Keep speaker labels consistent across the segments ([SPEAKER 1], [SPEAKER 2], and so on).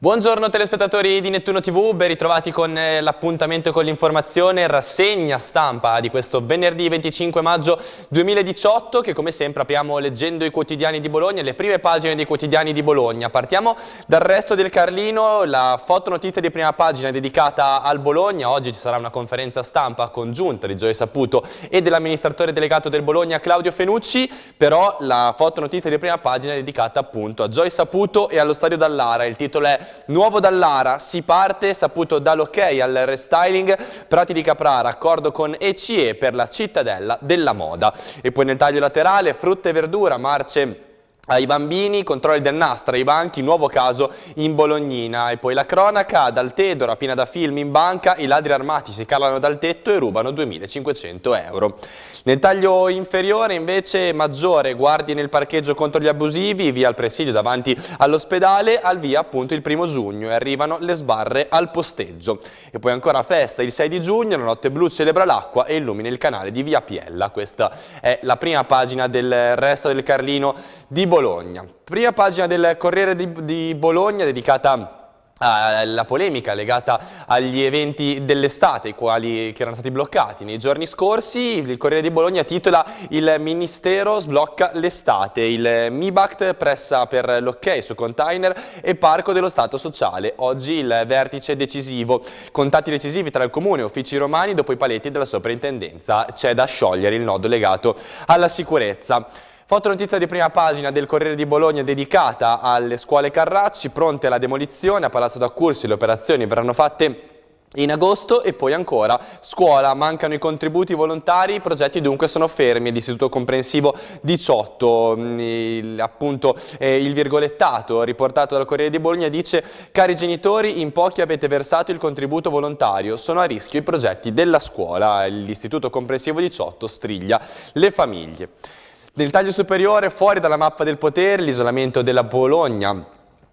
[SPEAKER 1] Buongiorno telespettatori di Nettuno TV, ben ritrovati con eh, l'appuntamento e con l'informazione rassegna stampa di questo venerdì 25 maggio 2018 che come sempre apriamo leggendo i quotidiani di Bologna, le prime pagine dei quotidiani di Bologna. Partiamo dal resto del Carlino, la fotonotizia di prima pagina dedicata al Bologna, oggi ci sarà una conferenza stampa congiunta di Gioia Saputo e dell'amministratore delegato del Bologna Claudio Fenucci, però la fotonotizia di prima pagina è dedicata appunto a Gioia Saputo e allo stadio Dallara, il titolo è nuovo dall'Ara, si parte, saputo dall'ok al restyling, Prati di Caprara, accordo con ECE per la cittadella della moda. E poi nel taglio laterale frutta e verdura, marce ai bambini, controlli del nastro ai banchi, nuovo caso in Bolognina. E poi la cronaca, dal Tedo, piena da film in banca, i ladri armati si calano dal tetto e rubano 2.500 euro. Nel taglio inferiore invece maggiore, guardie nel parcheggio contro gli abusivi, via al presidio davanti all'ospedale, al via appunto il primo giugno e arrivano le sbarre al posteggio. E poi ancora festa il 6 di giugno, la notte blu celebra l'acqua e illumina il canale di via Piella. Questa è la prima pagina del resto del Carlino di Bologna Bologna. Prima pagina del Corriere di, di Bologna dedicata alla polemica legata agli eventi dell'estate i quali che erano stati bloccati nei giorni scorsi il Corriere di Bologna titola il ministero sblocca l'estate il MIBACT pressa per l'ok su container e parco dello stato sociale oggi il vertice decisivo contatti decisivi tra il comune e uffici romani dopo i paletti della soprintendenza c'è da sciogliere il nodo legato alla sicurezza Fotonotizia di prima pagina del Corriere di Bologna dedicata alle scuole Carracci, pronte alla demolizione, a Palazzo d'Accursi le operazioni verranno fatte in agosto e poi ancora scuola, mancano i contributi volontari, i progetti dunque sono fermi, l'istituto comprensivo 18, mm, il, appunto eh, il virgolettato riportato dal Corriere di Bologna dice cari genitori in pochi avete versato il contributo volontario, sono a rischio i progetti della scuola, l'istituto comprensivo 18 striglia le famiglie. Nel taglio superiore, fuori dalla mappa del potere, l'isolamento della Bologna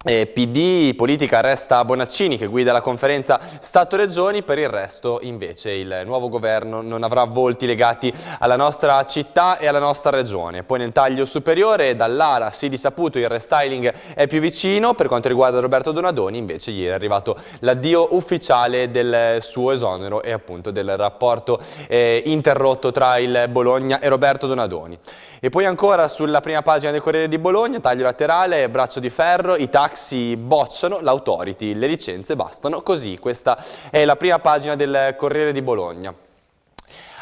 [SPEAKER 1] eh, PD politica resta Bonaccini che guida la conferenza Stato-Regioni, per il resto invece il nuovo governo non avrà volti legati alla nostra città e alla nostra regione. Poi nel taglio superiore dall'ala si di saputo il restyling è più vicino, per quanto riguarda Roberto Donadoni invece gli è arrivato l'addio ufficiale del suo esonero e appunto del rapporto eh, interrotto tra il Bologna e Roberto Donadoni. E poi ancora sulla prima pagina del Corriere di Bologna, taglio laterale, braccio di ferro, i tax taxi bocciano l'autority, le licenze bastano così. Questa è la prima pagina del Corriere di Bologna.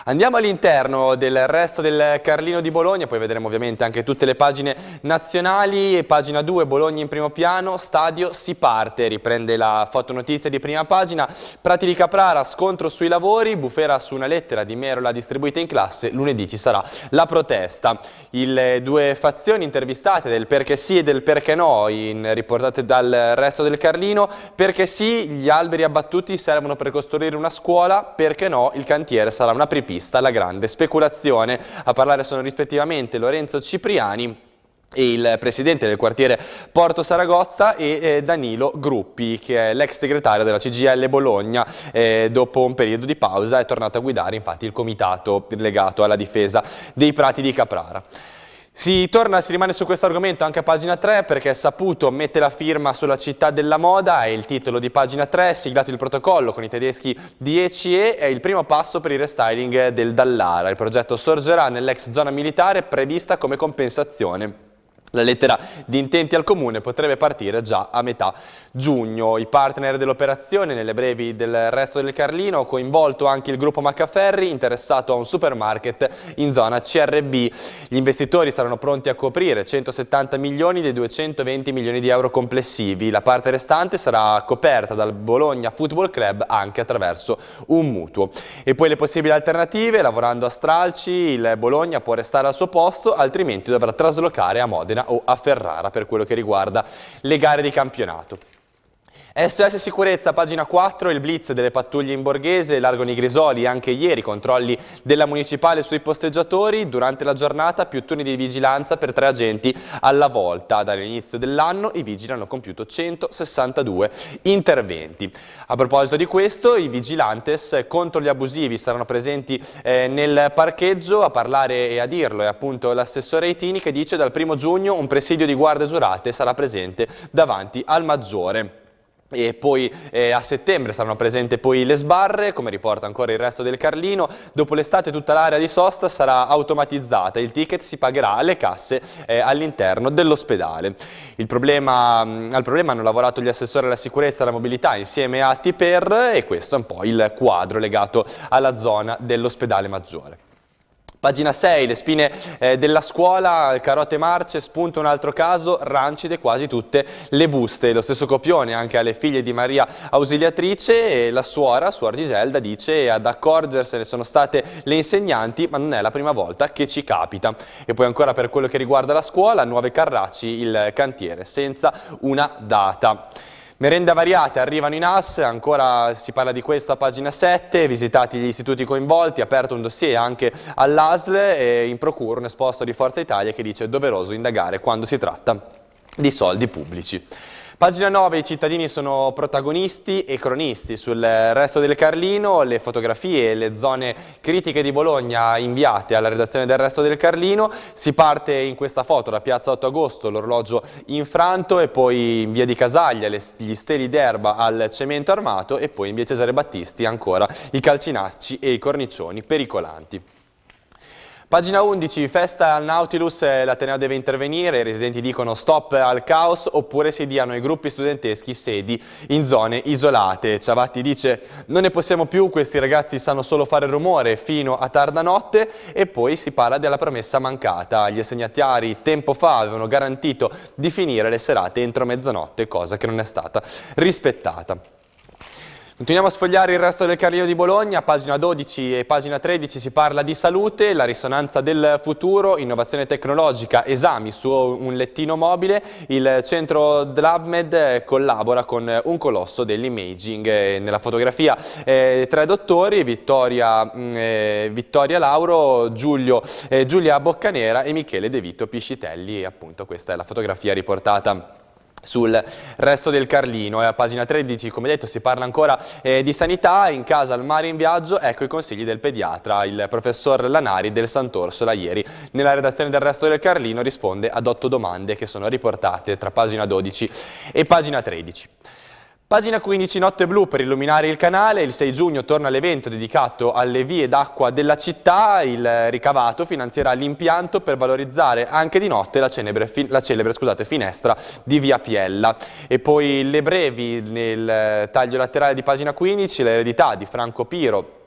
[SPEAKER 1] Andiamo all'interno del resto del Carlino di Bologna, poi vedremo ovviamente anche tutte le pagine nazionali. Pagina 2, Bologna in primo piano, stadio si parte, riprende la fotonotizia di prima pagina. Prati di Caprara, scontro sui lavori, bufera su una lettera di Merola distribuita in classe, lunedì ci sarà la protesta. Le eh, due fazioni intervistate del perché sì e del perché no, in, riportate dal resto del Carlino, perché sì gli alberi abbattuti servono per costruire una scuola, perché no il cantiere sarà una pripina pista alla grande speculazione. A parlare sono rispettivamente Lorenzo Cipriani il presidente del quartiere Porto Saragozza e eh, Danilo Gruppi che è l'ex segretario della CGL Bologna eh, dopo un periodo di pausa è tornato a guidare infatti il comitato legato alla difesa dei prati di Caprara. Si torna, si rimane su questo argomento anche a pagina 3 perché Saputo mette la firma sulla città della moda, e il titolo di pagina 3, siglato il protocollo con i tedeschi di ECE, è il primo passo per il restyling del Dallara. Il progetto sorgerà nell'ex zona militare prevista come compensazione la lettera di intenti al Comune potrebbe partire già a metà giugno. I partner dell'operazione, nelle brevi del resto del Carlino, coinvolto anche il gruppo Maccaferri, interessato a un supermarket in zona CRB. Gli investitori saranno pronti a coprire 170 milioni dei 220 milioni di euro complessivi. La parte restante sarà coperta dal Bologna Football Club anche attraverso un mutuo. E poi le possibili alternative, lavorando a stralci, il Bologna può restare al suo posto, altrimenti dovrà traslocare a Modena Modena o a Ferrara per quello che riguarda le gare di campionato. SOS Sicurezza, pagina 4, il blitz delle pattuglie in borghese, largo Nigrisoli, anche ieri controlli della municipale sui posteggiatori, durante la giornata più turni di vigilanza per tre agenti alla volta. Dall'inizio dell'anno i vigili hanno compiuto 162 interventi. A proposito di questo, i vigilantes contro gli abusivi saranno presenti eh, nel parcheggio, a parlare e a dirlo è appunto l'assessore Itini che dice dal primo giugno un presidio di guardie giurate sarà presente davanti al maggiore e poi eh, a settembre saranno presenti poi le sbarre, come riporta ancora il resto del Carlino. Dopo l'estate tutta l'area di sosta sarà automatizzata, il ticket si pagherà alle casse eh, all'interno dell'ospedale. Mm, al problema hanno lavorato gli assessori alla sicurezza e alla mobilità insieme a Tiper e questo è un po' il quadro legato alla zona dell'ospedale maggiore. Pagina 6, le spine eh, della scuola, carote marce, spunta un altro caso, rancide quasi tutte le buste. Lo stesso copione anche alle figlie di Maria Ausiliatrice e la suora, suor Giselda, dice ad accorgersene sono state le insegnanti, ma non è la prima volta che ci capita. E poi ancora per quello che riguarda la scuola, Nuove Carracci, il cantiere, senza una data. Merenda variate, arrivano in AS, ancora si parla di questo a pagina 7, visitati gli istituti coinvolti, aperto un dossier anche all'ASL e in procura un esposto di Forza Italia che dice è doveroso indagare quando si tratta di soldi pubblici. Pagina 9, i cittadini sono protagonisti e cronisti sul resto del Carlino, le fotografie e le zone critiche di Bologna inviate alla redazione del resto del Carlino, si parte in questa foto da piazza 8 agosto, l'orologio infranto e poi in via di Casaglia le, gli steli d'erba al cemento armato e poi in via Cesare Battisti ancora i calcinacci e i cornicioni pericolanti. Pagina 11, festa al Nautilus, eh, l'Ateneo deve intervenire, i residenti dicono stop al caos oppure si diano ai gruppi studenteschi sedi in zone isolate. Ciavatti dice non ne possiamo più, questi ragazzi sanno solo fare rumore fino a tarda notte e poi si parla della promessa mancata. Gli assegnatari tempo fa avevano garantito di finire le serate entro mezzanotte, cosa che non è stata rispettata. Continuiamo a sfogliare il resto del carrello di Bologna, pagina 12 e pagina 13 si parla di salute, la risonanza del futuro, innovazione tecnologica, esami su un lettino mobile, il centro Dlabmed collabora con un colosso dell'imaging. Eh, nella fotografia eh, tre dottori, Vittoria, mm, eh, Vittoria Lauro, Giulio, eh, Giulia Boccanera e Michele De Vito Piscitelli, appunto questa è la fotografia riportata sul resto del Carlino e a pagina 13 come detto si parla ancora eh, di sanità in casa al mare in viaggio ecco i consigli del pediatra il professor Lanari del Sant'Orsola ieri nella redazione del resto del Carlino risponde ad otto domande che sono riportate tra pagina 12 e pagina 13 Pagina 15, notte blu per illuminare il canale, il 6 giugno torna l'evento dedicato alle vie d'acqua della città, il ricavato finanzierà l'impianto per valorizzare anche di notte la, cenebre, la celebre scusate, finestra di via Piella. E poi le brevi nel taglio laterale di pagina 15, l'eredità di Franco Piro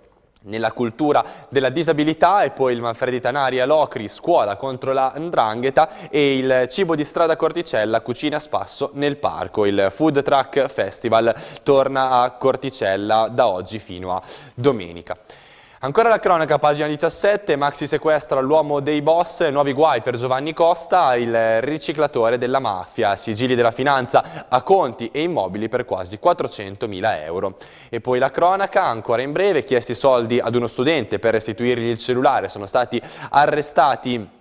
[SPEAKER 1] nella cultura della disabilità e poi il Manfredi Tanari a Locri, scuola contro la Ndrangheta e il cibo di strada Corticella, cucina a spasso nel parco. Il Food Truck Festival torna a Corticella da oggi fino a domenica. Ancora la cronaca, pagina 17, Maxi sequestra l'uomo dei boss, nuovi guai per Giovanni Costa, il riciclatore della mafia, sigilli della finanza a conti e immobili per quasi 400 mila euro. E poi la cronaca, ancora in breve, chiesti soldi ad uno studente per restituirgli il cellulare, sono stati arrestati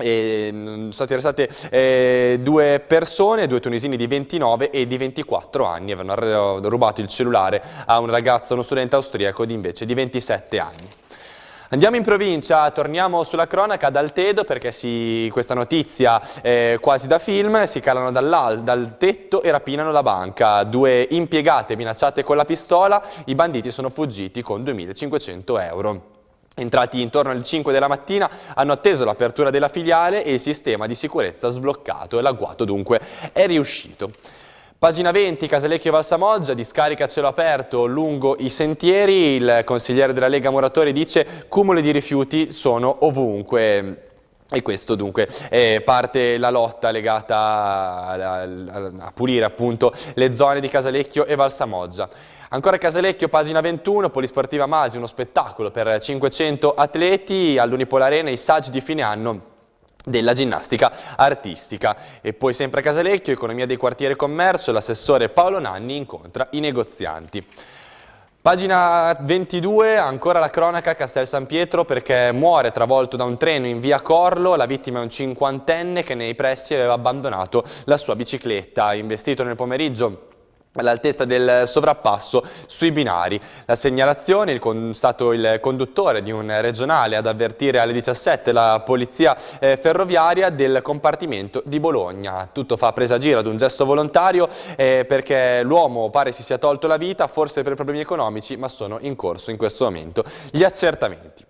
[SPEAKER 1] e ehm, sono state arrestate eh, due persone, due tunisini di 29 e di 24 anni, avevano rubato il cellulare a un ragazzo, uno studente austriaco di invece di 27 anni. Andiamo in provincia, torniamo sulla cronaca ad Altedo perché si, questa notizia è quasi da film, si calano dal tetto e rapinano la banca, due impiegate minacciate con la pistola, i banditi sono fuggiti con 2.500 euro. Entrati intorno alle 5 della mattina hanno atteso l'apertura della filiale e il sistema di sicurezza sbloccato e l'agguato dunque è riuscito. Pagina 20, Casalecchio Valsamoggia, discarica a cielo aperto lungo i sentieri, il consigliere della Lega Moratori dice cumuli di rifiuti sono ovunque. E questo dunque eh, parte la lotta legata a, a, a, pulire appunto le zone di Casalecchio e Valsamoggia. Ancora Casalecchio, pagina 21, Polisportiva Masi, uno spettacolo per 500 atleti all'Unipol Arena, i saggi di fine anno della ginnastica artistica. E poi sempre a Casalecchio, economia dei quartieri e commercio, l'assessore Paolo Nanni incontra i negozianti. Pagina 22, ancora la cronaca a Castel San Pietro perché muore travolto da un treno in via Corlo, la vittima è un cinquantenne che nei pressi aveva abbandonato la sua bicicletta, investito nel pomeriggio all'altezza del sovrappasso sui binari. La segnalazione è stato il conduttore di un regionale ad avvertire alle 17 la polizia eh, ferroviaria del compartimento di Bologna. Tutto fa presagire ad un gesto volontario eh, perché l'uomo pare si sia tolto la vita, forse per problemi economici, ma sono in corso in questo momento gli accertamenti.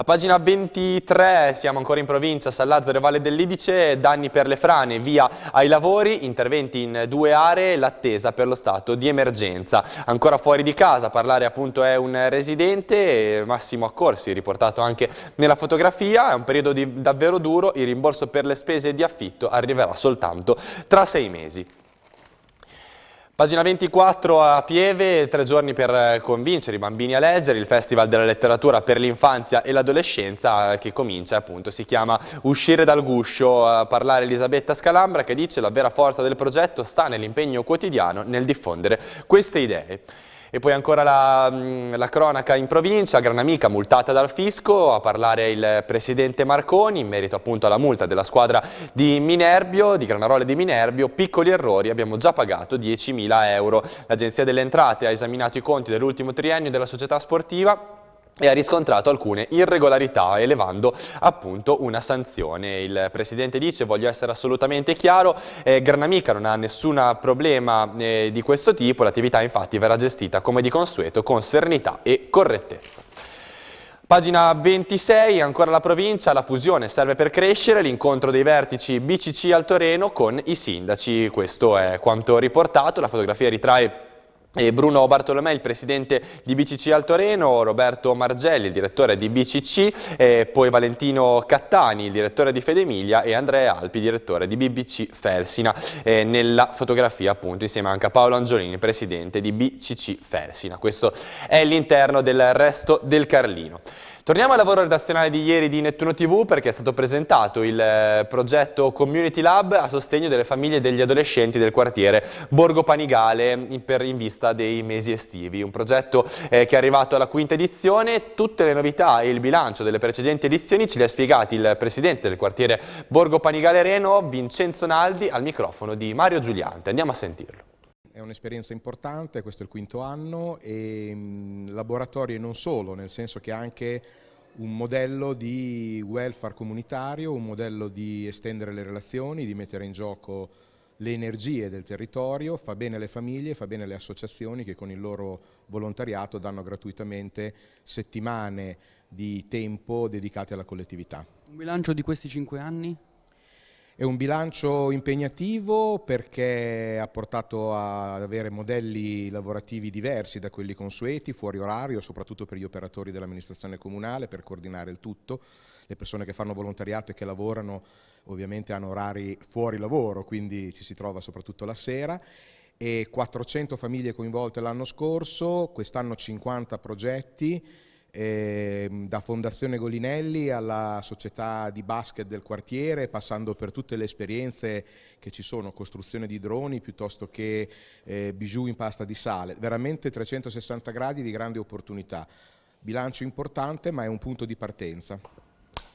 [SPEAKER 1] A pagina 23 siamo ancora in provincia, San Lazzaro e Valle dell'Idice, danni per le frane, via ai lavori, interventi in due aree, l'attesa per lo stato di emergenza. Ancora fuori di casa, parlare appunto è un residente, Massimo Accorsi, riportato anche nella fotografia, è un periodo davvero duro, il rimborso per le spese di affitto arriverà soltanto tra sei mesi. Pagina 24 a Pieve, tre giorni per convincere i bambini a leggere, il Festival della Letteratura per l'Infanzia e l'Adolescenza eh, che comincia appunto, si chiama Uscire dal guscio, a parlare Elisabetta Scalambra che dice la vera forza del progetto sta nell'impegno quotidiano nel diffondere queste idee. E poi ancora la, mm, la, cronaca in provincia, gran amica multata dal fisco, a parlare il presidente Marconi in merito appunto alla multa della squadra di Minerbio, di Granarola di Minerbio, piccoli errori, abbiamo già pagato 10.000 euro. L'Agenzia delle Entrate ha esaminato i conti dell'ultimo triennio della società sportiva e ha riscontrato alcune irregolarità elevando appunto una sanzione. Il Presidente dice, voglio essere assolutamente chiaro, eh, Granamica non ha nessun problema eh, di questo tipo, l'attività infatti verrà gestita come di consueto con serenità e correttezza. Pagina 26, ancora la provincia, la fusione serve per crescere, l'incontro dei vertici BCC al Toreno con i sindaci, questo è quanto riportato, la fotografia ritrae Bruno Bartolomei, il presidente di BCC Alto Reno, Roberto Margelli, il direttore di BCC, poi Valentino Cattani, il direttore di Fede Emilia e Andrea Alpi, direttore di BBC Felsina, eh, nella fotografia appunto insieme anche a Paolo Angiolini, presidente di BCC Felsina. Questo è l'interno del resto del Carlino. Torniamo al lavoro redazionale di ieri di Nettuno TV perché è stato presentato il eh, progetto Community Lab a sostegno delle famiglie e degli adolescenti del quartiere Borgo Panigale in, per, in vista dei mesi estivi. Un progetto eh, che è arrivato alla quinta edizione, tutte le novità e il bilancio delle precedenti edizioni ce le ha spiegati il presidente del quartiere Borgo Panigale Reno, Vincenzo Naldi, al microfono di Mario Giuliante. Andiamo a sentirlo
[SPEAKER 2] è un'esperienza importante, questo è il quinto anno, e mh, mm, laboratori non solo, nel senso che anche un modello di welfare comunitario, un modello di estendere le relazioni, di mettere in gioco le energie del territorio, fa bene alle famiglie, fa bene alle associazioni che con il loro volontariato danno gratuitamente settimane di tempo dedicate alla collettività.
[SPEAKER 1] Un bilancio di questi cinque anni?
[SPEAKER 2] È un bilancio impegnativo perché ha portato ad avere modelli lavorativi diversi da quelli consueti, fuori orario, soprattutto per gli operatori dell'amministrazione comunale, per coordinare il tutto. Le persone che fanno volontariato e che lavorano ovviamente hanno orari fuori lavoro, quindi ci si trova soprattutto la sera e 400 famiglie coinvolte l'anno scorso, quest'anno 50 progetti eh, da Fondazione Golinelli alla società di basket del quartiere, passando per tutte le esperienze che ci sono, costruzione di droni piuttosto che eh, bijou in pasta di sale, veramente 360 gradi di grande opportunità. Bilancio importante ma è un punto di partenza.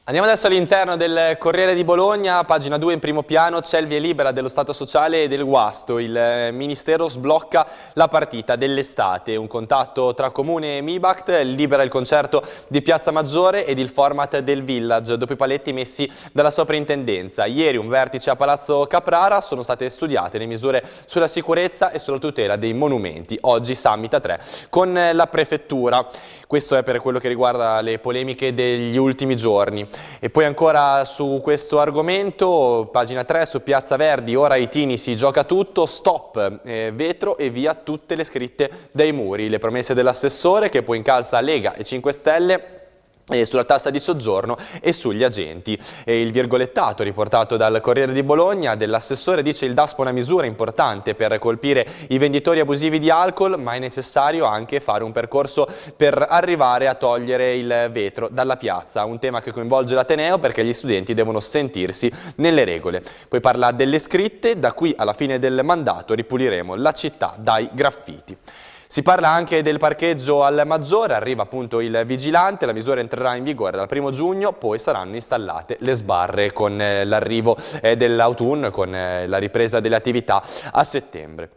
[SPEAKER 1] Andiamo adesso all'interno del Corriere di Bologna, pagina 2 in primo piano, c'è il via libera dello Stato Sociale e del Guasto, il eh, Ministero sblocca la partita dell'estate, un contatto tra Comune e Mibact, libera il concerto di Piazza Maggiore ed il format del Village, dopo i paletti messi dalla Soprintendenza. Ieri un vertice a Palazzo Caprara, sono state studiate le misure sulla sicurezza e sulla tutela dei monumenti, oggi Summit 3 con eh, la Prefettura. Questo è per quello che riguarda le polemiche degli ultimi giorni. E poi ancora su questo argomento, pagina 3, su Piazza Verdi, ora i tini si gioca tutto, stop, eh, vetro e via tutte le scritte dei muri. Le promesse dell'assessore che poi incalza Lega e 5 Stelle eh, sulla tassa di soggiorno e sugli agenti. E il virgolettato riportato dal Corriere di Bologna dell'assessore dice il DASPO è una misura importante per colpire i venditori abusivi di alcol ma è necessario anche fare un percorso per arrivare a togliere il vetro dalla piazza, un tema che coinvolge l'Ateneo perché gli studenti devono sentirsi nelle regole. Poi parla delle scritte, da qui alla fine del mandato ripuliremo la città dai graffiti. Si parla anche del parcheggio al Maggiore, arriva appunto il vigilante, la misura entrerà in vigore dal primo giugno, poi saranno installate le sbarre con eh, l'arrivo eh, dell'autunno, con eh, la ripresa delle attività a settembre.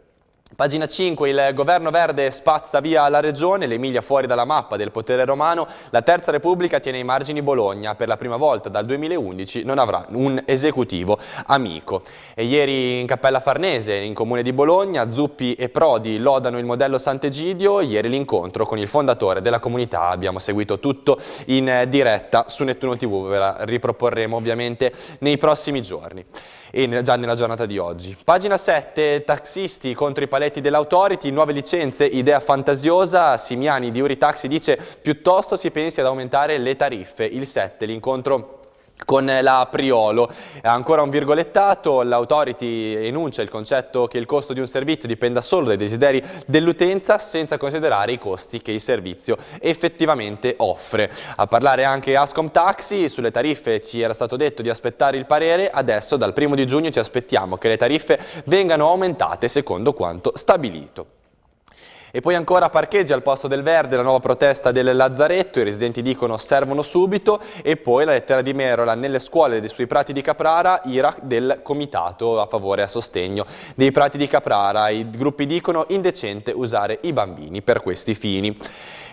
[SPEAKER 1] Pagina 5, il governo verde spazza via la regione, l'Emilia fuori dalla mappa del potere romano, la Terza Repubblica tiene ai margini Bologna, per la prima volta dal 2011 non avrà un esecutivo amico. E ieri in Cappella Farnese, in comune di Bologna, Zuppi e Prodi lodano il modello Sant'Egidio, ieri l'incontro con il fondatore della comunità, abbiamo seguito tutto in diretta su Nettuno TV, ve la riproporremo ovviamente nei prossimi giorni e già nella giornata di oggi. Pagina 7, taxisti contro i paletti dell'autority, nuove licenze, idea fantasiosa, Simiani di Uritaxi dice piuttosto si pensi ad aumentare le tariffe, il 7, l'incontro con la Priolo. Ancora un virgolettato, l'autority enuncia il concetto che il costo di un servizio dipenda solo dai desideri dell'utenza senza considerare i costi che il servizio effettivamente offre. A parlare anche Ascom Taxi, sulle tariffe ci era stato detto di aspettare il parere, adesso dal primo di giugno ci aspettiamo che le tariffe vengano aumentate secondo quanto stabilito. E poi ancora parcheggi al posto del verde la nuova protesta del Lazzaretto, i residenti dicono servono subito e poi la lettera di Merola nelle scuole dei suoi prati di Caprara, Iraq del comitato a favore e a sostegno dei prati di Caprara. I gruppi dicono indecente usare i bambini per questi fini.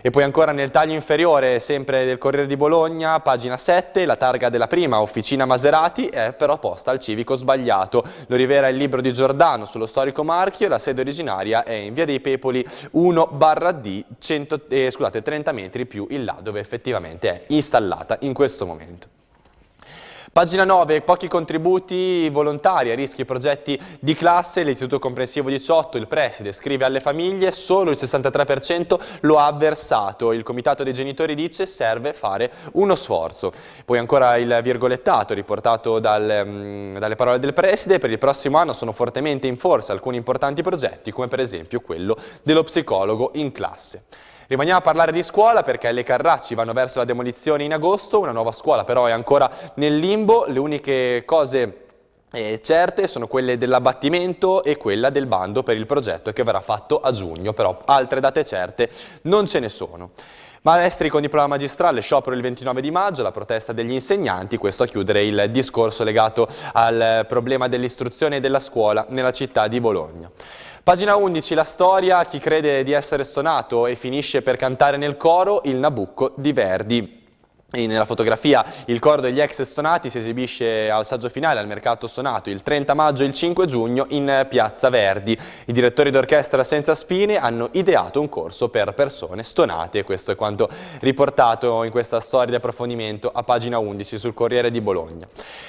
[SPEAKER 1] E poi ancora nel taglio inferiore, sempre del Corriere di Bologna, pagina 7, la targa della prima officina Maserati è però posta al civico sbagliato. Lo rivela il libro di Giordano sullo storico marchio, la sede originaria è in via dei Pepoli 1-D, 100, eh, scusate, 30 metri più in là dove effettivamente è installata in questo momento. Pagina 9, pochi contributi volontari a rischio i progetti di classe, l'Istituto Comprensivo 18, il preside, scrive alle famiglie, solo il 63% lo ha versato, il Comitato dei Genitori dice serve fare uno sforzo. Poi ancora il virgolettato riportato dal, mm, dalle parole del preside, per il prossimo anno sono fortemente in forza alcuni importanti progetti come per esempio quello dello psicologo in classe. Rimaniamo a parlare di scuola perché le Carracci vanno verso la demolizione in agosto, una nuova scuola però è ancora nel limbo, le uniche cose eh, certe sono quelle dell'abbattimento e quella del bando per il progetto che verrà fatto a giugno, però altre date certe non ce ne sono. Maestri con diploma magistrale, sciopero il 29 di maggio, la protesta degli insegnanti, questo a chiudere il discorso legato al problema dell'istruzione e della scuola nella città di Bologna. Pagina 11, la storia, chi crede di essere stonato e finisce per cantare nel coro il Nabucco di Verdi nella fotografia il coro degli ex stonati si esibisce al saggio finale al mercato stonato il 30 maggio e il 5 giugno in Piazza Verdi. I direttori d'orchestra senza spine hanno ideato un corso per persone stonate. Questo è quanto riportato in questa storia di approfondimento a pagina 11 sul Corriere di Bologna.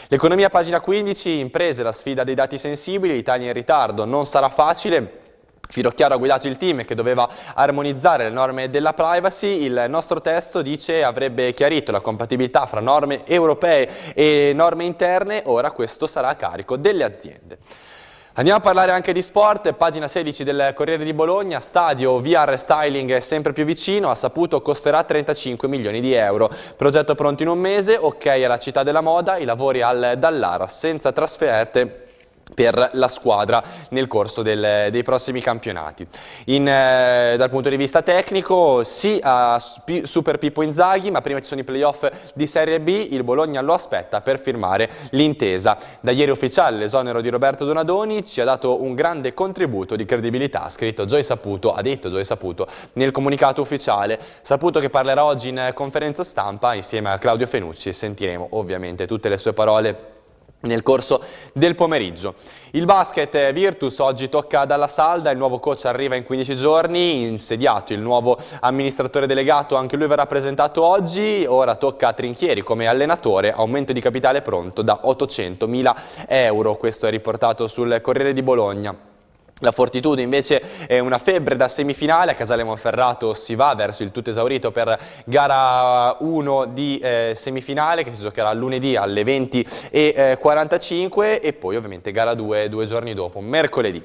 [SPEAKER 1] L'economia pagina 15, imprese, la sfida dei dati sensibili, l'Italia in ritardo, non sarà facile. Finocchiaro ha guidato il team che doveva armonizzare le norme della privacy, il nostro testo dice avrebbe chiarito la compatibilità fra norme europee e norme interne, ora questo sarà a carico delle aziende. Andiamo a parlare anche di sport, pagina 16 del Corriere di Bologna, stadio VR Styling sempre più vicino, ha saputo costerà 35 milioni di euro. Progetto pronto in un mese, ok alla città della moda, i lavori al Dallara senza trasferte per la squadra nel corso del, dei prossimi campionati. In, eh, dal punto di vista tecnico sì a Super Pippo Inzaghi ma prima ci sono i playoff di Serie B, il Bologna lo aspetta per firmare l'intesa. Da ieri ufficiale l'esonero di Roberto Donadoni ci ha dato un grande contributo di credibilità, ha scritto Gioi Saputo, ha detto Zoe Saputo nel comunicato ufficiale. Saputo che parlerà oggi in conferenza stampa insieme a Claudio Fenucci, sentiremo ovviamente tutte le sue parole nel corso del pomeriggio. Il basket Virtus oggi tocca dalla salda, il nuovo coach arriva in 15 giorni, insediato il nuovo amministratore delegato, anche lui verrà presentato oggi, ora tocca a Trinchieri come allenatore, aumento di capitale pronto da 800.000 euro, questo è riportato sul Corriere di Bologna. La Fortitudo invece è una febbre da semifinale, a Casale Monferrato si va verso il tutto esaurito per gara 1 di eh, semifinale che si giocherà lunedì alle 20.45 e, eh, e poi ovviamente gara 2 due giorni dopo, mercoledì.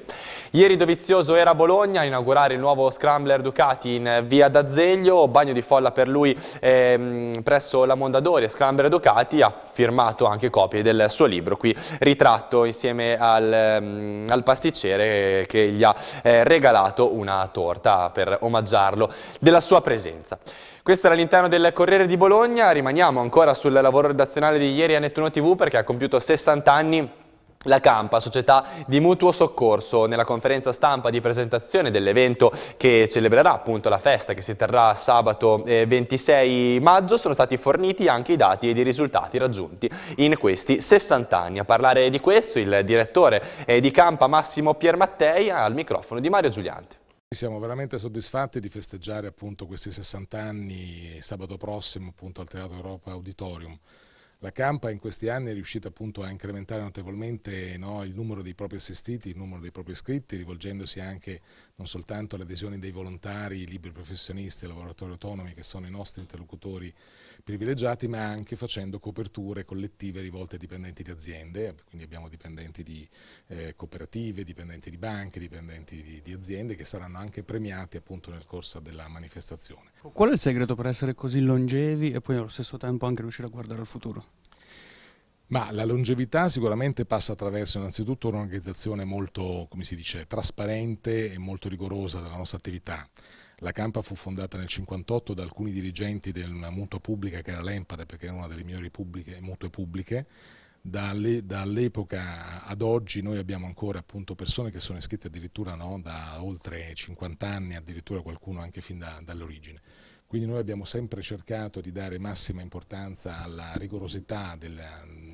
[SPEAKER 1] Ieri Dovizioso era a Bologna a inaugurare il nuovo Scrambler Ducati in eh, via d'Azeglio, bagno di folla per lui ehm, presso la Mondadori. Scrambler Ducati ha firmato anche copie del suo libro, qui ritratto insieme al, ehm, al pasticcere eh, che gli ha eh, regalato una torta per omaggiarlo della sua presenza. Questo era all'interno del Corriere di Bologna, rimaniamo ancora sul lavoro redazionale di ieri a Nettuno TV perché ha compiuto 60 anni la Campa, società di mutuo soccorso, nella conferenza stampa di presentazione dell'evento che celebrerà appunto la festa che si terrà sabato 26 eh, maggio, sono stati forniti anche i dati ed i risultati raggiunti in questi 60 anni. A parlare di questo il direttore eh, di Campa Massimo Piermattei al microfono di Mario Giuliante.
[SPEAKER 3] Siamo veramente soddisfatti di festeggiare appunto questi 60 anni sabato prossimo appunto al Teatro Europa Auditorium. La Campa in questi anni è riuscita appunto a incrementare notevolmente no, il numero dei propri assistiti, il numero dei propri iscritti, rivolgendosi anche non soltanto all'adesione dei volontari, i liberi professionisti, i lavoratori autonomi che sono i nostri interlocutori privilegiati, ma anche facendo coperture collettive rivolte ai dipendenti di aziende, quindi abbiamo dipendenti di eh, cooperative, dipendenti di banche, dipendenti di, di, aziende che saranno anche premiati appunto nel corso della manifestazione.
[SPEAKER 1] Qual è il segreto per essere così longevi
[SPEAKER 4] e poi allo stesso tempo anche riuscire a guardare al futuro?
[SPEAKER 3] Ma la longevità sicuramente passa attraverso innanzitutto un'organizzazione molto, come si dice, trasparente e molto rigorosa della nostra attività. La Campa fu fondata nel 1958 da alcuni dirigenti di una mutua pubblica che era l'Empade, perché era una delle migliori pubbliche, mutue pubbliche. Dall'epoca ad oggi noi abbiamo ancora appunto, persone che sono iscritte addirittura no, da oltre 50 anni, addirittura qualcuno anche fin da, dall'origine. Quindi noi abbiamo sempre cercato di dare massima importanza alla rigorosità del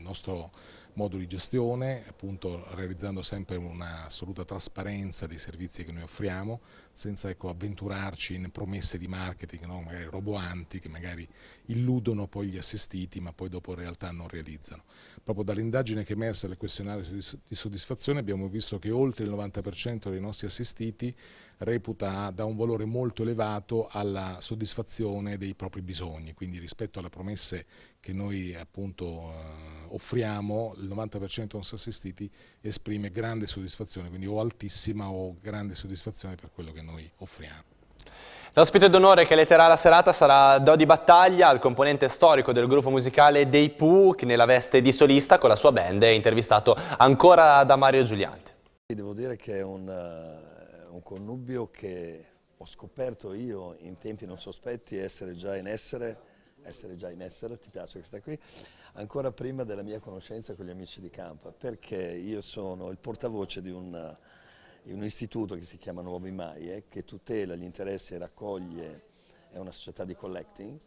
[SPEAKER 3] nostro modo di gestione, appunto realizzando sempre un'assoluta trasparenza dei servizi che noi offriamo, senza ecco, avventurarci in promesse di marketing, no? magari roboanti, che magari illudono poi gli assistiti, ma poi dopo in realtà non realizzano. Proprio dall'indagine che è emersa del questionario di soddisfazione abbiamo visto che oltre il 90% dei nostri assistiti reputa da un valore molto elevato alla soddisfazione dei propri bisogni, quindi rispetto alle promesse che noi appunto eh, offriamo, il 90% non assistiti esprime grande soddisfazione, quindi o altissima o grande soddisfazione per quello che noi offriamo.
[SPEAKER 1] L'ospite d'onore che letterà la serata sarà Dodi Battaglia, il componente storico del gruppo musicale dei Pooh, che nella veste di solista con la sua band è intervistato ancora da Mario Giuliante.
[SPEAKER 4] Devo dire che è un, eh, un connubio che ho scoperto io in tempi non sospetti essere già in essere essere già in essere, ti piace questa qui, ancora prima della mia conoscenza con gli amici di campo, perché io sono il portavoce di un, un istituto che si chiama Nuovi Maie, che tutela gli interessi e raccoglie, è una società di collecting,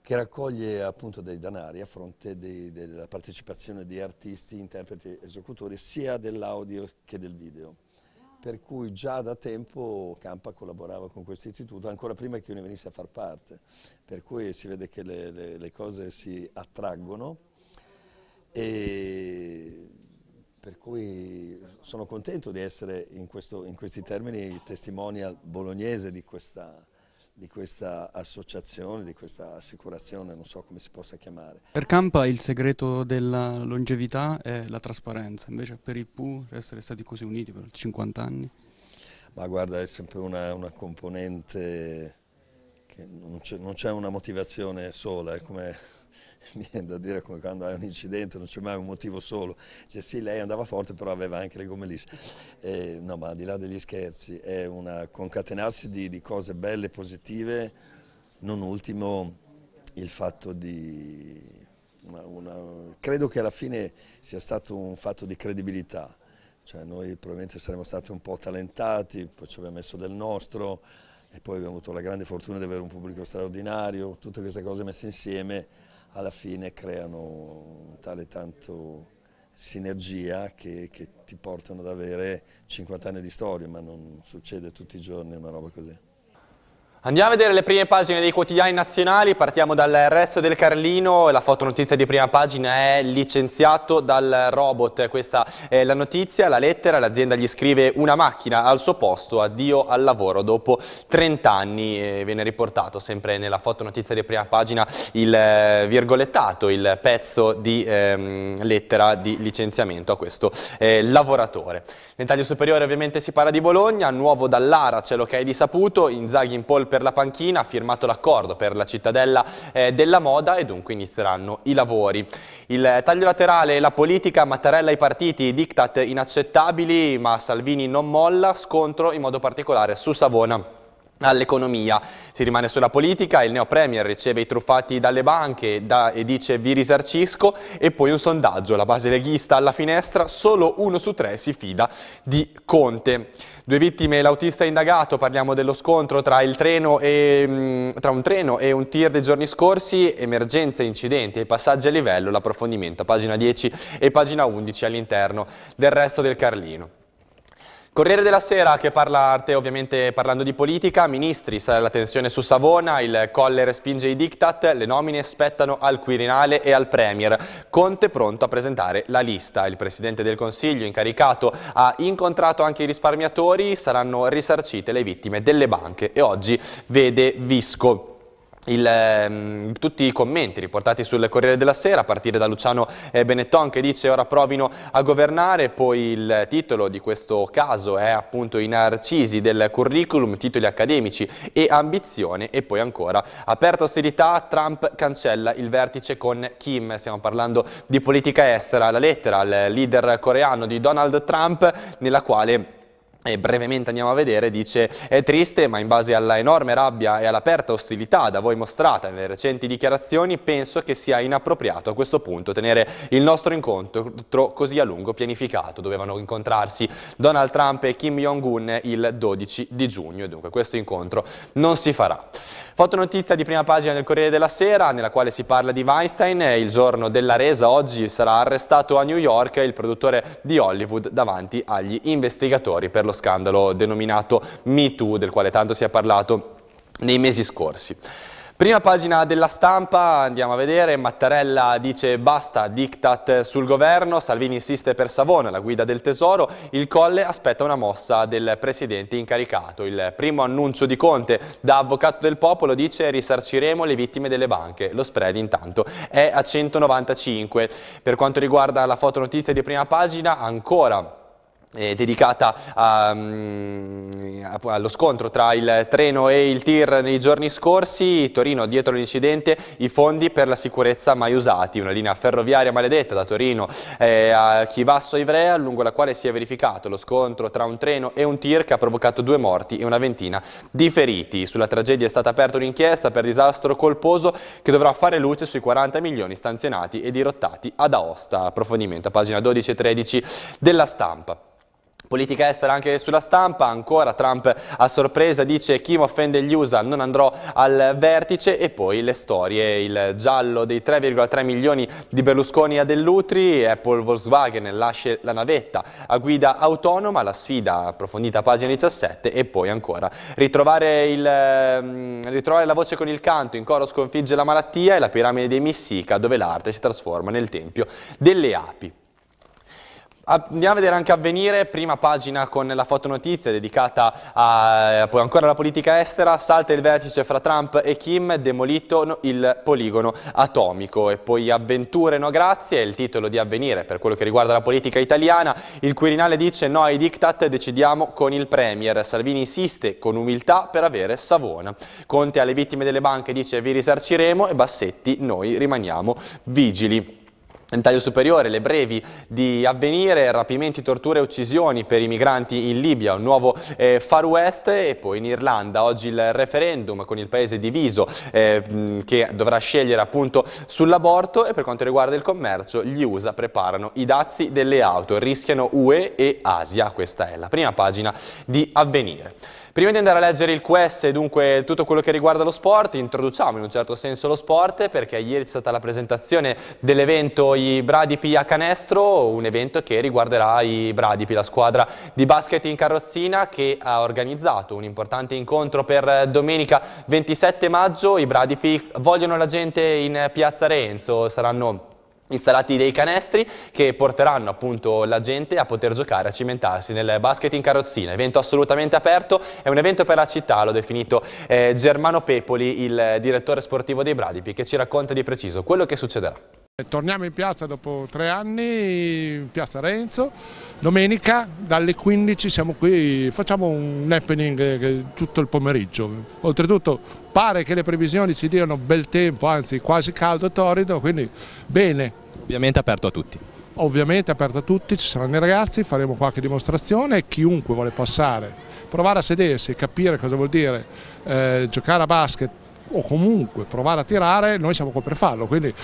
[SPEAKER 4] che raccoglie appunto dei denari a fronte di, della partecipazione di artisti, interpreti, esecutori sia dell'audio che del video per cui già da tempo Campa collaborava con questo istituto, ancora prima che io ne venisse a far parte, per cui si vede che le, le, le cose si attraggono e per cui sono contento di essere in, questo, in questi termini testimonial bolognese di questa, di questa associazione, di questa assicurazione, non so come si possa chiamare.
[SPEAKER 1] Per Campa il segreto della longevità è la trasparenza, invece per i PU essere stati così uniti per 50 anni?
[SPEAKER 4] Ma guarda, è sempre una, una componente che non c'è una motivazione sola, è come mi viene da dire come quando hai un incidente, non c'è mai un motivo solo. Cioè, sì, lei andava forte, però aveva anche le gomme lisse. E, eh, no, ma al di là degli scherzi, è un concatenarsi di, di, cose belle, e positive, non ultimo il fatto di... Una, una, credo che alla fine sia stato un fatto di credibilità. Cioè, noi probabilmente saremmo stati un po' talentati, poi ci abbiamo messo del nostro e poi abbiamo avuto la grande fortuna di avere un pubblico straordinario, tutte queste cose messe insieme alla fine creano tale tanto sinergia che, che ti portano ad avere 50 anni di storia, ma non succede tutti i giorni una roba così.
[SPEAKER 1] Andiamo a vedere le prime pagine dei quotidiani nazionali, partiamo dal resto del Carlino, la fotonotizia di prima pagina è licenziato dal robot, questa è la notizia, la lettera, l'azienda gli scrive una macchina al suo posto, addio al lavoro dopo 30 anni, viene riportato sempre nella fotonotizia di prima pagina il eh, virgolettato, il pezzo di ehm, lettera di licenziamento a questo eh, lavoratore. Nel taglio superiore ovviamente si parla di Bologna, nuovo dall'Ara c'è l'ok di Saputo, Inzaghi in polpe per la panchina ha firmato l'accordo per la cittadella eh, della moda e dunque inizieranno i lavori. Il taglio laterale e la politica, Mattarella ai partiti, diktat inaccettabili ma Salvini non molla, scontro in modo particolare su Savona all'economia. Si rimane sulla politica, il neo premier riceve i truffati dalle banche da, e dice vi risarcisco e poi un sondaggio, la base leghista alla finestra, solo uno su tre si fida di Conte. Due vittime, l'autista indagato, parliamo dello scontro tra, e, mm, tra, un treno e un tir dei giorni scorsi, emergenze, incidenti e passaggi a livello, l'approfondimento, pagina 10 e pagina 11 all'interno del resto del Carlino. Corriere della Sera che parla arte ovviamente parlando di politica, ministri, sarà la tensione su Savona, il Colle respinge i diktat, le nomine spettano al Quirinale e al Premier. Conte pronto a presentare la lista, il Presidente del Consiglio incaricato ha incontrato anche i risparmiatori, saranno risarcite le vittime delle banche e oggi vede Visco. Il, ehm, tutti i commenti riportati sul Corriere della Sera, a partire da Luciano eh, Benetton che dice ora provino a governare, poi il titolo di questo caso è appunto i narcisi del curriculum, titoli accademici e ambizione e poi ancora aperta ostilità, Trump cancella il vertice con Kim, stiamo parlando di politica estera, la lettera al leader coreano di Donald Trump nella quale e brevemente andiamo a vedere, dice è triste ma in base alla enorme rabbia e all'aperta ostilità da voi mostrata nelle recenti dichiarazioni penso che sia inappropriato a questo punto tenere il nostro incontro così a lungo pianificato. Dovevano incontrarsi Donald Trump e Kim Jong-un il 12 di giugno e dunque questo incontro non si farà. Fotonotizia di prima pagina del Corriere della Sera, nella quale si parla di Weinstein, il giorno della resa, oggi sarà arrestato a New York il produttore di Hollywood davanti agli investigatori per lo scandalo denominato MeToo, del quale tanto si è parlato nei mesi scorsi. Prima pagina della stampa, andiamo a vedere, Mattarella dice basta diktat sul governo, Salvini insiste per Savona, la guida del tesoro, il Colle aspetta una mossa del presidente incaricato. Il primo annuncio di Conte da avvocato del popolo dice risarciremo le vittime delle banche, lo spread intanto è a 195. Per quanto riguarda la fotonotizia di prima pagina, ancora eh, dedicata a, um, ehm, allo scontro tra il treno e il TIR nei giorni scorsi, Torino dietro l'incidente, i fondi per la sicurezza mai usati, una linea ferroviaria maledetta da Torino eh, a Chivasso Ivrea, lungo la quale si è verificato lo scontro tra un treno e un TIR che ha provocato due morti e una ventina di feriti. Sulla tragedia è stata aperta un'inchiesta per disastro colposo che dovrà fare luce sui 40 milioni stanzionati e dirottati ad Aosta. Approfondimento a pagina 12 e 13 della stampa. Politica estera anche sulla stampa, ancora Trump a sorpresa dice chi mi offende gli USA non andrò al vertice e poi le storie, il giallo dei 3,3 milioni di Berlusconi a Dell'Utri, Apple Volkswagen lascia la navetta a guida autonoma, la sfida approfondita a pagina 17 e poi ancora ritrovare, il, ehm, ritrovare la voce con il canto, in coro sconfigge la malattia e la piramide dei Missica dove l'arte si trasforma nel tempio delle api. Andiamo a vedere anche avvenire, prima pagina con la fotonotizia dedicata a, poi ancora alla politica estera, salta il vertice fra Trump e Kim, demolito il poligono atomico e poi avventure no grazie, è il titolo di avvenire per quello che riguarda la politica italiana, il Quirinale dice no ai diktat, decidiamo con il Premier, Salvini insiste con umiltà per avere Savona, Conte alle vittime delle banche dice vi risarciremo e Bassetti noi rimaniamo vigili. In taglio superiore, le brevi di avvenire, rapimenti, torture e uccisioni per i migranti in Libia, un nuovo eh, Far West e poi in Irlanda. Oggi il referendum con il paese diviso eh, che dovrà scegliere appunto sull'aborto e per quanto riguarda il commercio gli USA preparano i dazi delle auto, rischiano UE e Asia. Questa è la prima pagina di avvenire. Prima di andare a leggere il QS e dunque tutto quello che riguarda lo sport, introduciamo in un certo senso lo sport perché ieri c'è stata la presentazione dell'evento i Bradipi a Canestro, un evento che riguarderà i Bradipi, la squadra di basket in carrozzina che ha organizzato un importante incontro per domenica 27 maggio. I Bradipi vogliono la gente in Piazza Renzo, saranno installati dei canestri che porteranno appunto la gente a poter giocare, a cimentarsi nel basket in carrozzina, evento assolutamente aperto, è un evento per la città, l'ho definito eh, Germano Pepoli, il direttore sportivo dei Bradipi, che ci racconta di preciso quello che succederà.
[SPEAKER 5] Eh, torniamo in piazza dopo tre anni, in piazza Renzo, domenica dalle 15 siamo qui, facciamo un happening eh, tutto
[SPEAKER 1] il pomeriggio.
[SPEAKER 5] Oltretutto pare che le previsioni ci diano bel tempo, anzi quasi caldo, torrido, quindi bene.
[SPEAKER 1] Ovviamente aperto a tutti.
[SPEAKER 5] Ovviamente aperto a tutti, ci saranno i ragazzi, faremo qualche dimostrazione e chiunque vuole passare, provare a sedersi, capire cosa vuol dire eh, giocare a basket o comunque provare a tirare, noi siamo qua per farlo, quindi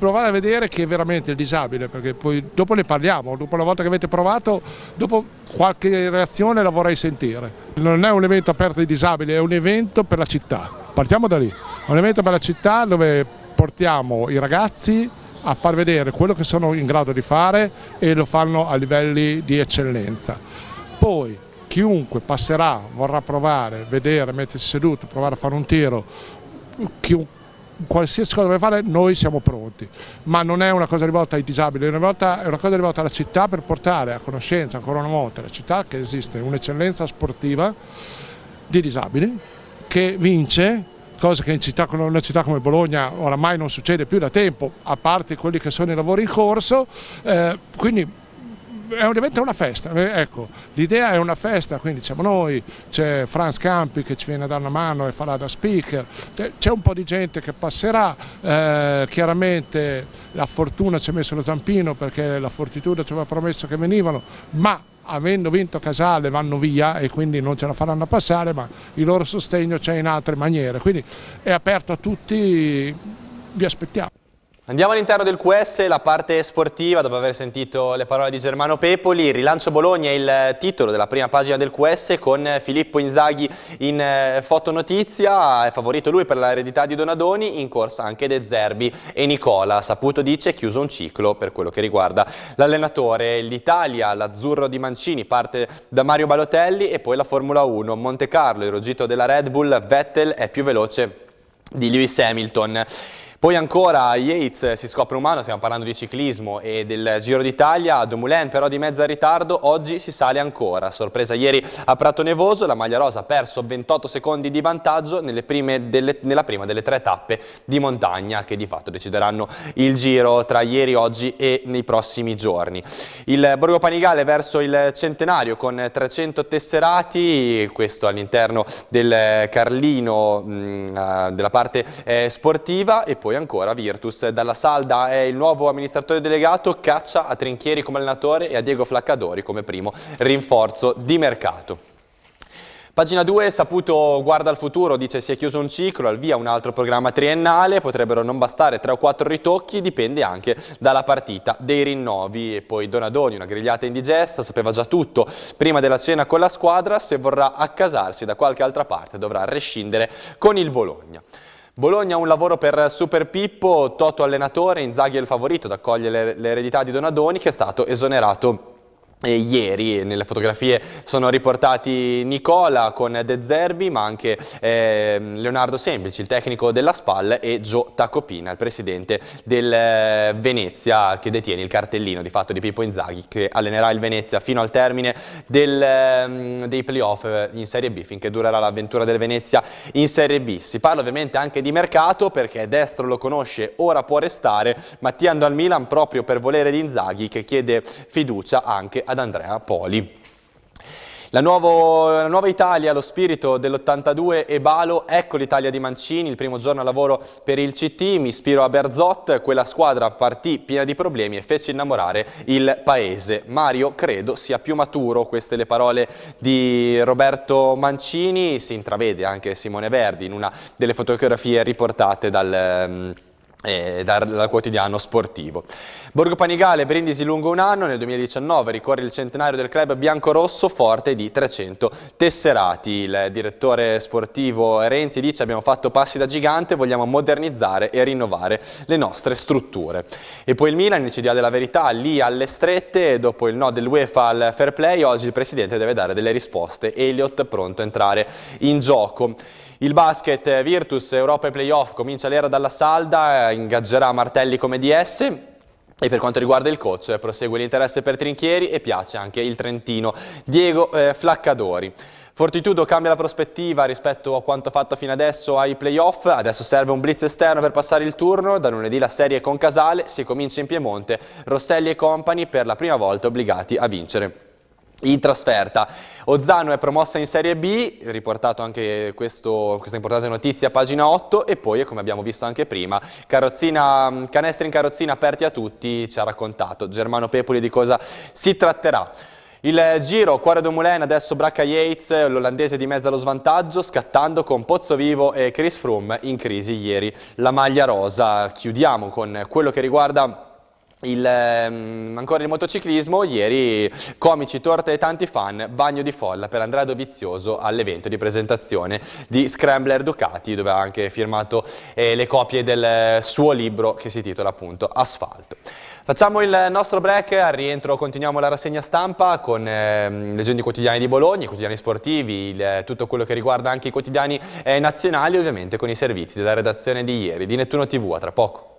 [SPEAKER 5] provare a vedere che è veramente il disabile, perché poi dopo ne parliamo, dopo la volta che avete provato, dopo qualche reazione la vorrei sentire. Non è un evento aperto ai disabili, è un evento per la città, partiamo da lì, è un evento per la città dove portiamo i ragazzi a far vedere quello che sono in grado di fare e lo fanno a livelli di eccellenza. Poi chiunque passerà, vorrà provare, vedere, mettersi seduto, provare a fare un tiro, chiunque qualsiasi cosa vuoi fare noi siamo pronti, ma non è una cosa rivolta ai disabili, è una, volta, è una cosa rivolta alla città per portare a conoscenza ancora una volta la città che esiste un'eccellenza sportiva di disabili che vince, cosa che in città, una città come Bologna oramai non succede più da tempo, a parte quelli che sono i lavori in corso, eh, quindi è un evento, è una festa, eh, ecco, l'idea è una festa, quindi siamo noi, c'è Franz Campi che ci viene a dare una mano e farà da speaker, c'è un po' di gente che passerà, eh, chiaramente la fortuna ci ha messo lo zampino perché la fortitudo ci aveva promesso che venivano, ma avendo vinto Casale vanno via e quindi non ce la faranno passare, ma il loro sostegno c'è in altre maniere, quindi è aperto a tutti, vi aspettiamo.
[SPEAKER 1] Andiamo all'interno del QS, la parte sportiva, dopo aver sentito le parole di Germano Pepoli, rilancio Bologna è il titolo della prima pagina del QS con Filippo Inzaghi in eh, fotonotizia, è favorito lui per l'eredità di Donadoni, in corsa anche De Zerbi e Nicola, saputo dice chiuso un ciclo per quello che riguarda l'allenatore, l'Italia, l'azzurro di Mancini parte da Mario Balotelli e poi la Formula 1, Monte Carlo, il rogito della Red Bull, Vettel è più veloce di Lewis Hamilton. Poi ancora Yates eh, si scopre umano, stiamo parlando di ciclismo e del Giro d'Italia, Dumoulin però di mezza ritardo, oggi si sale ancora. Sorpresa ieri a Prato Nevoso, la maglia rosa ha perso 28 secondi di vantaggio delle, nella prima delle tre tappe di montagna che di fatto decideranno il giro tra ieri, oggi e nei prossimi giorni. Il Borgo Panigale verso il centenario con 300 tesserati, questo all'interno del Carlino mh, mm, eh, della parte eh, sportiva e poi poi ancora Virtus. Dalla Salda è il nuovo amministratore delegato, caccia a Trinchieri come allenatore e a Diego Flaccadori come primo rinforzo di mercato. Pagina 2, Saputo guarda al futuro, dice si è chiuso un ciclo, al via un altro programma triennale, potrebbero non bastare 3 o 4 ritocchi, dipende anche dalla partita dei rinnovi. E poi Donadoni, una grigliata indigesta, sapeva già tutto prima della cena con la squadra, se vorrà accasarsi da qualche altra parte dovrà rescindere con il Bologna. Bologna un lavoro per Super Pippo, Toto allenatore, Inzaghi è il favorito ad accogliere l'eredità di Donadoni che è stato esonerato e ieri nelle fotografie sono riportati Nicola con De Zerbi ma anche eh, Leonardo Semplici, il tecnico della SPAL e Gio Tacopina, il presidente del eh, Venezia che detiene il cartellino di fatto di Pippo Inzaghi che allenerà il Venezia fino al termine del, ehm, dei playoff in Serie B finché durerà l'avventura del Venezia in Serie B. Si parla ovviamente anche di mercato perché Destro lo conosce, ora può restare Mattia Mattiando al Milan proprio per volere di Inzaghi che chiede fiducia anche a ad Andrea Poli. La, nuovo, la, nuova Italia, lo spirito dell'82 e Balo, ecco l'Italia di Mancini, il primo giorno a lavoro per il CT, mi ispiro a Berzot, quella squadra partì piena di problemi e fece innamorare il paese. Mario credo sia più maturo, queste le parole di Roberto Mancini, si intravede anche Simone Verdi in una delle fotografie riportate dal... Ehm, eh, dal, dal, quotidiano sportivo. Borgo Panigale, Brindisi lungo un anno, nel 2019 ricorre il centenario del club biancorosso forte di 300 tesserati. Il direttore sportivo Renzi dice abbiamo fatto passi da gigante, vogliamo modernizzare e rinnovare le nostre strutture. E poi il Milan, il CDA della verità, lì alle strette, dopo il no dell'UEFA al fair play, oggi il presidente deve dare delle risposte. Elliot è pronto a entrare in gioco. Il basket eh, Virtus Europa e Playoff comincia l'era dalla salda, eh, ingaggerà martelli come DS. E per quanto riguarda il coach, eh, prosegue l'interesse per Trinchieri e piace anche il trentino Diego eh, Flaccadori. Fortitudo cambia la prospettiva rispetto a quanto fatto fino adesso ai playoff, adesso serve un blitz esterno per passare il turno, da lunedì la serie con Casale, si comincia in Piemonte, Rosselli e compagni per la prima volta obbligati a vincere in trasferta. Ozzano è promossa in Serie B, riportato anche questo, questa importante notizia pagina 8 e poi, come abbiamo visto anche prima, mm, canestri in carrozzina aperti a tutti ci ha raccontato Germano Pepoli di cosa si tratterà. Il giro, cuore Moulin, adesso Bracca Yates, l'olandese di mezzo allo svantaggio, scattando con Pozzo Vivo e Chris Froome in crisi ieri. La maglia rosa, chiudiamo con quello che riguarda il, um, ancora il motociclismo, ieri comici, torte e tanti fan, bagno di folla per Andrea Dovizioso all'evento di presentazione di Scrambler Ducati dove ha anche firmato eh, le copie del suo libro che si titola appunto Asfalto. Facciamo il nostro break, al rientro continuiamo la rassegna stampa con eh, leggende quotidiane di Bologna, i quotidiani sportivi, il, tutto quello che riguarda anche i quotidiani eh, nazionali ovviamente con i servizi della redazione di ieri di Nettuno TV, a tra poco.